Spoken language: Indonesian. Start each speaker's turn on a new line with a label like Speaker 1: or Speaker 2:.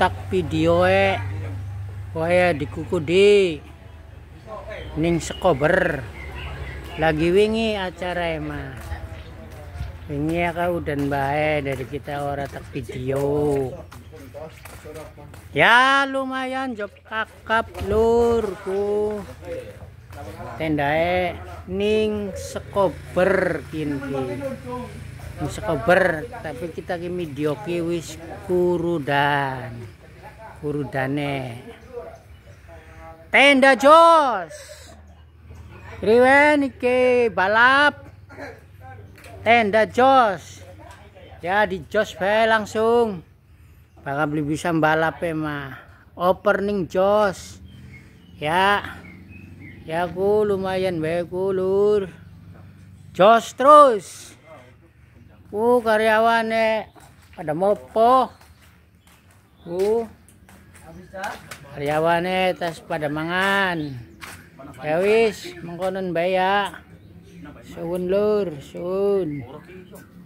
Speaker 1: tak video e wae kuku di ning sekober lagi wingi acara emang wingi kau dan bae dari kita ora tak video ya lumayan job kakap lurku tendae ning sekober kini sekober tapi kita ki dioki wis kurudan kurudane tenda jos riwen ke balap tenda jos ya di jos bae langsung bakal beli bisa balap ya opening jos ya ya ku lumayan bae ku lur jos terus Uh, karyawan eh pada mopo. Uh. Karyawan eh tas pada mangan. Yawis, mengkonon bayak, Suun lur, suun.